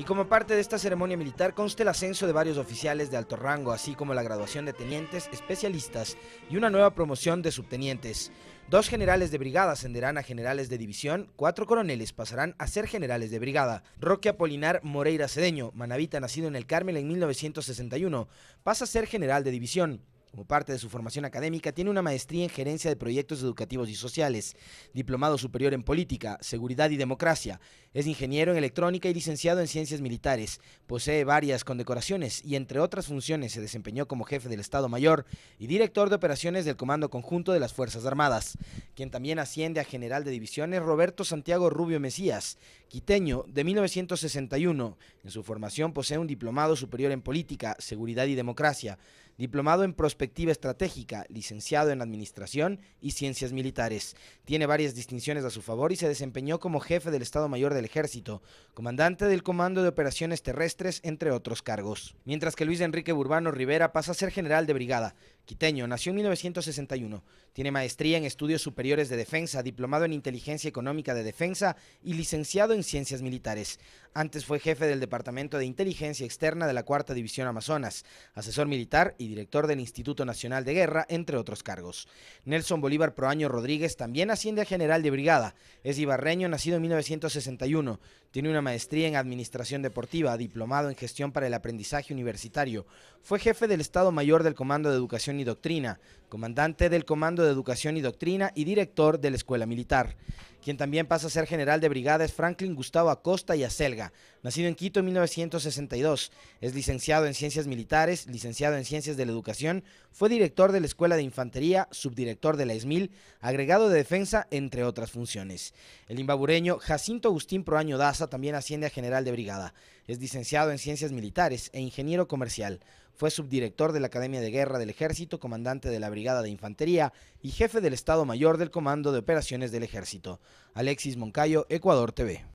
Y como parte de esta ceremonia militar consta el ascenso de varios oficiales de alto rango, así como la graduación de tenientes especialistas y una nueva promoción de subtenientes. Dos generales de brigada ascenderán a generales de división, cuatro coroneles pasarán a ser generales de brigada. Roque Apolinar Moreira Cedeño, manavita nacido en el Carmel en 1961, pasa a ser general de división. Como parte de su formación académica, tiene una maestría en gerencia de proyectos educativos y sociales, diplomado superior en política, seguridad y democracia. Es ingeniero en electrónica y licenciado en ciencias militares. Posee varias condecoraciones y, entre otras funciones, se desempeñó como jefe del Estado Mayor y director de operaciones del Comando Conjunto de las Fuerzas Armadas, quien también asciende a general de divisiones Roberto Santiago Rubio Mesías, quiteño de 1961. En su formación posee un diplomado superior en política, seguridad y democracia, diplomado en prosperidad perspectiva Estratégica, licenciado en Administración y Ciencias Militares. Tiene varias distinciones a su favor y se desempeñó como jefe del Estado Mayor del Ejército, comandante del Comando de Operaciones Terrestres, entre otros cargos. Mientras que Luis Enrique Burbano Rivera pasa a ser general de brigada, Quiteño, nació en 1961. Tiene maestría en estudios superiores de defensa, diplomado en inteligencia económica de defensa y licenciado en ciencias militares. Antes fue jefe del Departamento de Inteligencia Externa de la Cuarta División Amazonas, asesor militar y director del Instituto Nacional de Guerra, entre otros cargos. Nelson Bolívar Proaño Rodríguez también asciende a general de brigada. Es ibarreño, nacido en 1961. Tiene una maestría en administración deportiva, diplomado en gestión para el aprendizaje universitario. Fue jefe del Estado Mayor del Comando de Educación y Doctrina, comandante del Comando de Educación y Doctrina y director de la Escuela Militar. Quien también pasa a ser general de brigada es Franklin Gustavo Acosta y Acelga, nacido en Quito en 1962. Es licenciado en Ciencias Militares, licenciado en Ciencias de la Educación, fue director de la Escuela de Infantería, subdirector de la ESMIL, agregado de Defensa, entre otras funciones. El imbabureño Jacinto Agustín Proaño Daza también asciende a general de brigada. Es licenciado en Ciencias Militares e ingeniero comercial. Fue subdirector de la Academia de Guerra del Ejército, comandante de la Brigada de Infantería y jefe del Estado Mayor del Comando de Operaciones del Ejército. Alexis Moncayo, Ecuador TV.